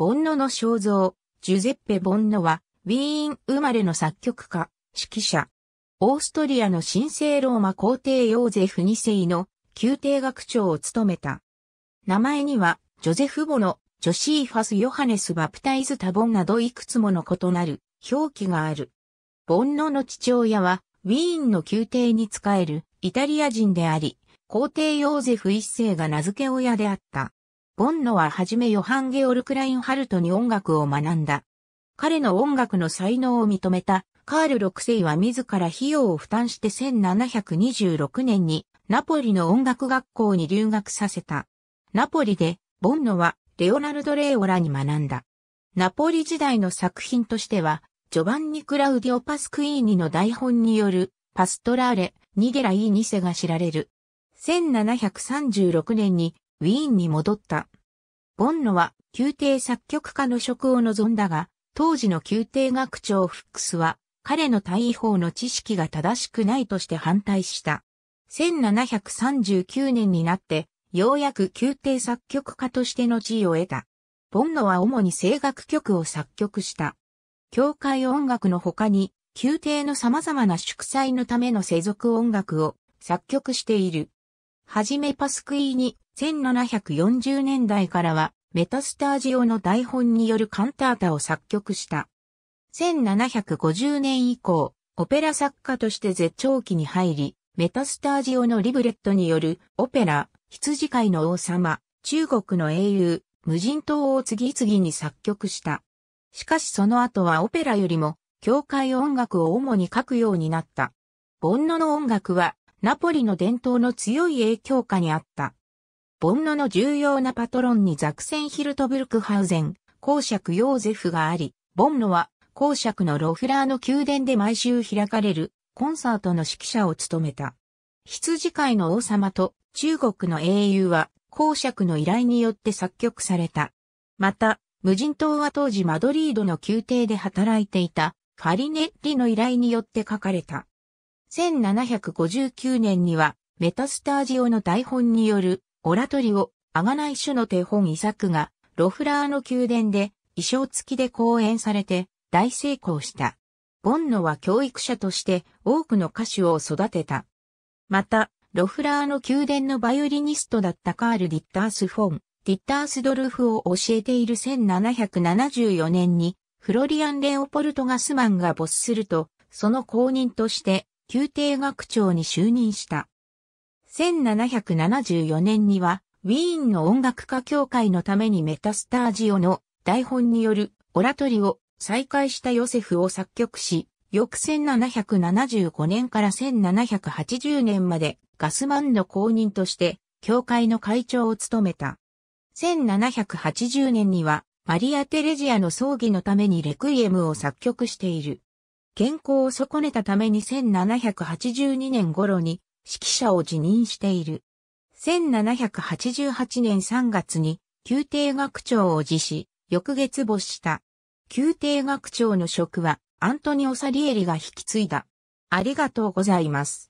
ボンノの肖像、ジュゼッペ・ボンノは、ウィーン生まれの作曲家、指揮者。オーストリアの神聖ローマ皇帝ヨーゼフ2世の宮廷学長を務めた。名前には、ジョゼフ・ボノ、ジョシーファス・ヨハネス・バプタイズ・タボンなどいくつもの異なる表記がある。ボンノの父親は、ウィーンの宮廷に仕えるイタリア人であり、皇帝ヨーゼフ1世が名付け親であった。ボンノははじめヨハン・ゲオルク・ラインハルトに音楽を学んだ。彼の音楽の才能を認めたカール6世は自ら費用を負担して1726年にナポリの音楽学校に留学させた。ナポリでボンノはレオナルド・レオラに学んだ。ナポリ時代の作品としては、ジョバンニ・クラウディオ・パスクイーニの台本によるパストラーレ・ニゲラ・イーニセが知られる。1736年にウィーンに戻った。ボンノは宮廷作曲家の職を望んだが、当時の宮廷学長フックスは、彼の大位法の知識が正しくないとして反対した。1739年になって、ようやく宮廷作曲家としての地位を得た。ボンノは主に声楽曲を作曲した。教会音楽の他に、宮廷の様々な祝祭のための世俗音楽を作曲している。はじめパスクイーニ、1740年代からはメタスタージオの台本によるカンタータを作曲した。1750年以降、オペラ作家として絶頂期に入り、メタスタージオのリブレットによるオペラ、羊飼いの王様、中国の英雄、無人島を次々に作曲した。しかしその後はオペラよりも、教会音楽を主に書くようになった。ボンノの音楽は、ナポリの伝統の強い影響下にあった。ボンノの重要なパトロンにザクセンヒルトブルクハウゼン、公爵ヨーゼフがあり、ボンノは公爵のロフラーの宮殿で毎週開かれるコンサートの指揮者を務めた。羊飼いの王様と中国の英雄は公爵の依頼によって作曲された。また、無人島は当時マドリードの宮廷で働いていたファリネッリの依頼によって書かれた。1759年にはメタスタージオの台本によるオラトリオ、アガナイシュの手本遺作が、ロフラーの宮殿で、衣装付きで公演されて、大成功した。ボンノは教育者として多くの歌手を育てた。また、ロフラーの宮殿のバイオリニストだったカール・ディッタース・フォン、ディッタースドルフを教えている1774年に、フロリアン・レオポルト・ガスマンが没すると、その後任として、宮廷学長に就任した。1774年には、ウィーンの音楽家協会のためにメタスタージオの台本によるオラトリを再開したヨセフを作曲し、翌1775年から1780年までガスマンの公認として協会の会長を務めた。1780年にはマリア・テレジアの葬儀のためにレクイエムを作曲している。健康を損ねたために1782年頃に指揮者を辞任している。1788年3月に宮廷学長を辞し、翌月没した。宮廷学長の職はアントニオ・サリエリが引き継いだ。ありがとうございます。